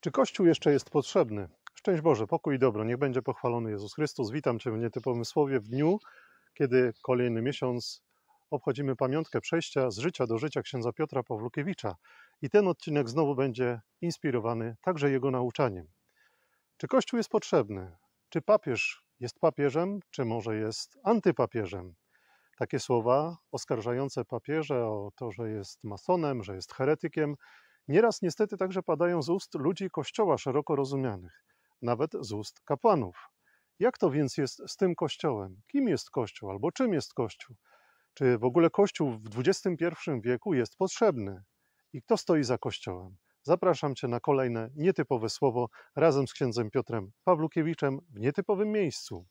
Czy Kościół jeszcze jest potrzebny? Szczęść Boże, pokój i dobro, niech będzie pochwalony Jezus Chrystus. Witam Cię w nietypowym słowie w dniu, kiedy kolejny miesiąc obchodzimy pamiątkę przejścia z życia do życia księdza Piotra Pawlukiewicza. I ten odcinek znowu będzie inspirowany także jego nauczaniem. Czy Kościół jest potrzebny? Czy papież jest papieżem, czy może jest antypapieżem? Takie słowa oskarżające papieża o to, że jest masonem, że jest heretykiem, Nieraz niestety także padają z ust ludzi Kościoła szeroko rozumianych, nawet z ust kapłanów. Jak to więc jest z tym Kościołem? Kim jest Kościół albo czym jest Kościół? Czy w ogóle Kościół w XXI wieku jest potrzebny? I kto stoi za Kościołem? Zapraszam Cię na kolejne nietypowe słowo razem z księdzem Piotrem Pawlukiewiczem w nietypowym miejscu.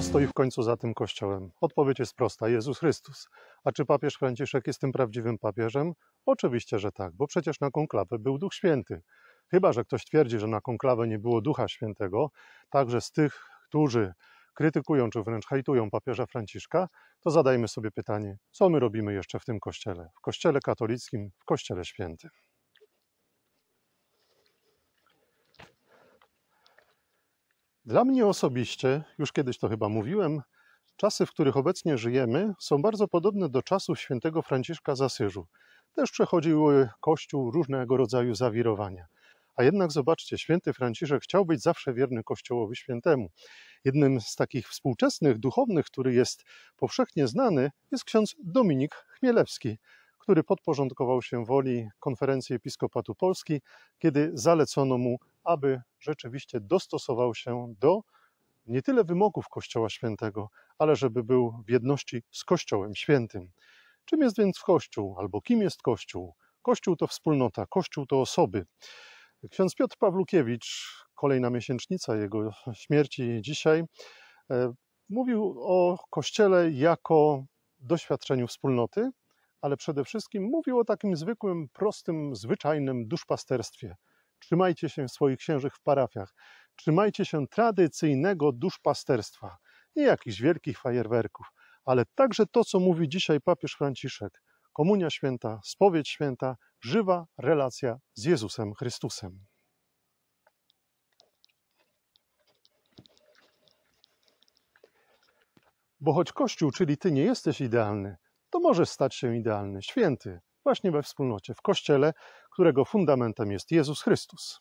Kto stoi w końcu za tym kościołem? Odpowiedź jest prosta: Jezus Chrystus. A czy papież Franciszek jest tym prawdziwym papieżem? Oczywiście, że tak, bo przecież na konklawę był Duch Święty. Chyba, że ktoś twierdzi, że na konklawę nie było Ducha Świętego, także z tych, którzy krytykują czy wręcz hejtują papieża Franciszka, to zadajmy sobie pytanie, co my robimy jeszcze w tym kościele, w kościele katolickim, w kościele świętym. Dla mnie osobiście, już kiedyś to chyba mówiłem, czasy, w których obecnie żyjemy, są bardzo podobne do czasów świętego Franciszka z Asyżu. Też przechodziły Kościół różnego rodzaju zawirowania. A jednak zobaczcie, święty Franciszek chciał być zawsze wierny Kościołowi Świętemu. Jednym z takich współczesnych duchownych, który jest powszechnie znany, jest ksiądz Dominik Chmielewski, który podporządkował się woli konferencji Episkopatu Polski, kiedy zalecono mu aby rzeczywiście dostosował się do nie tyle wymogów Kościoła Świętego, ale żeby był w jedności z Kościołem Świętym. Czym jest więc Kościół, albo kim jest Kościół? Kościół to wspólnota, Kościół to osoby. Ksiądz Piotr Pawlukiewicz, kolejna miesięcznica jego śmierci dzisiaj, e, mówił o Kościele jako doświadczeniu wspólnoty, ale przede wszystkim mówił o takim zwykłym, prostym, zwyczajnym duszpasterstwie – trzymajcie się swoich księży w parafiach, trzymajcie się tradycyjnego duszpasterstwa, nie jakichś wielkich fajerwerków, ale także to, co mówi dzisiaj papież Franciszek. Komunia święta, spowiedź święta, żywa relacja z Jezusem Chrystusem. Bo choć Kościół, czyli Ty, nie jesteś idealny, to możesz stać się idealny, święty, właśnie we wspólnocie, w kościele, którego fundamentem jest Jezus Chrystus.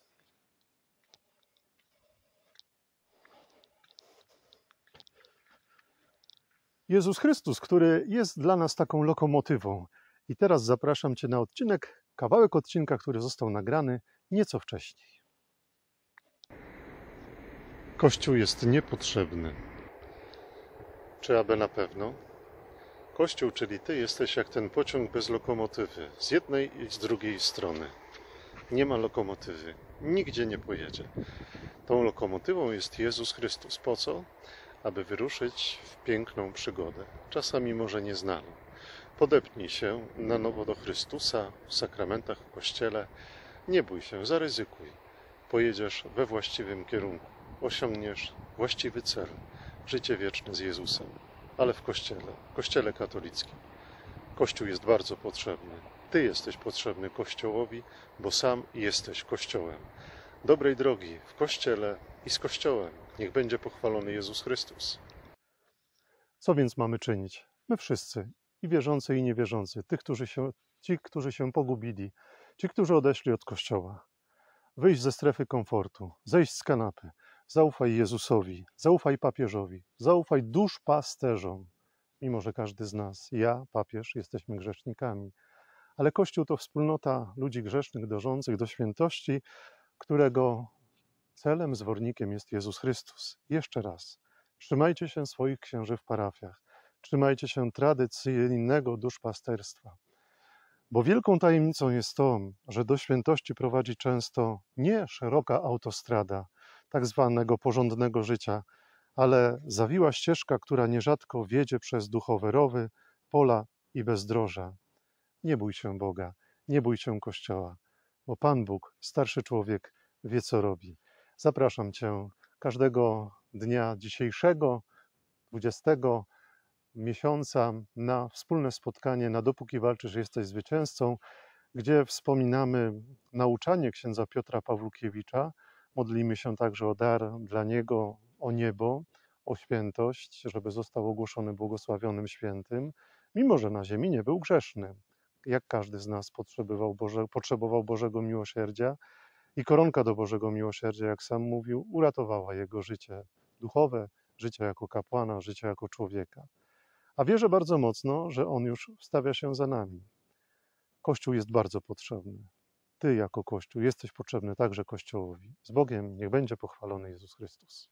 Jezus Chrystus, który jest dla nas taką lokomotywą. I teraz zapraszam Cię na odcinek, kawałek odcinka, który został nagrany nieco wcześniej. Kościół jest niepotrzebny. Czy aby na pewno? Kościół, czyli ty, jesteś jak ten pociąg bez lokomotywy, z jednej i z drugiej strony. Nie ma lokomotywy, nigdzie nie pojedzie. Tą lokomotywą jest Jezus Chrystus. Po co? Aby wyruszyć w piękną przygodę, czasami może nieznaną. Podepnij się na nowo do Chrystusa w sakramentach w kościele. Nie bój się, zaryzykuj. Pojedziesz we właściwym kierunku, osiągniesz właściwy cel życie wieczne z Jezusem ale w Kościele, w Kościele katolickim. Kościół jest bardzo potrzebny. Ty jesteś potrzebny Kościołowi, bo sam jesteś Kościołem. Dobrej drogi w Kościele i z Kościołem. Niech będzie pochwalony Jezus Chrystus. Co więc mamy czynić? My wszyscy, i wierzący, i niewierzący, tych, którzy się, ci, którzy się pogubili, ci, którzy odeszli od Kościoła. Wyjść ze strefy komfortu, zejść z kanapy, Zaufaj Jezusowi, zaufaj papieżowi, zaufaj dusz pasterzom, mimo że każdy z nas, ja, papież, jesteśmy grzesznikami. Ale Kościół to wspólnota ludzi grzesznych, dążących do świętości, którego celem, zwornikiem jest Jezus Chrystus. Jeszcze raz, trzymajcie się swoich księży w parafiach, trzymajcie się tradycyjnego duszpasterstwa. Bo wielką tajemnicą jest to, że do świętości prowadzi często nie szeroka autostrada, tak zwanego porządnego życia, ale zawiła ścieżka, która nierzadko wiedzie przez duchowe rowy, pola i bezdroża. Nie bój się Boga, nie bój się Kościoła, bo Pan Bóg, starszy człowiek, wie co robi. Zapraszam Cię każdego dnia dzisiejszego, 20 miesiąca na wspólne spotkanie na Dopóki walczysz jesteś zwycięzcą, gdzie wspominamy nauczanie księdza Piotra Pawłukiewicza, Modlimy się także o dar dla Niego, o niebo, o świętość, żeby został ogłoszony błogosławionym świętym, mimo że na ziemi nie był grzeszny. Jak każdy z nas potrzebował, Boże, potrzebował Bożego miłosierdzia i koronka do Bożego miłosierdzia, jak sam mówił, uratowała jego życie duchowe, życie jako kapłana, życie jako człowieka. A wierzę bardzo mocno, że on już wstawia się za nami. Kościół jest bardzo potrzebny. Ty jako Kościół jesteś potrzebny także Kościołowi. Z Bogiem niech będzie pochwalony Jezus Chrystus.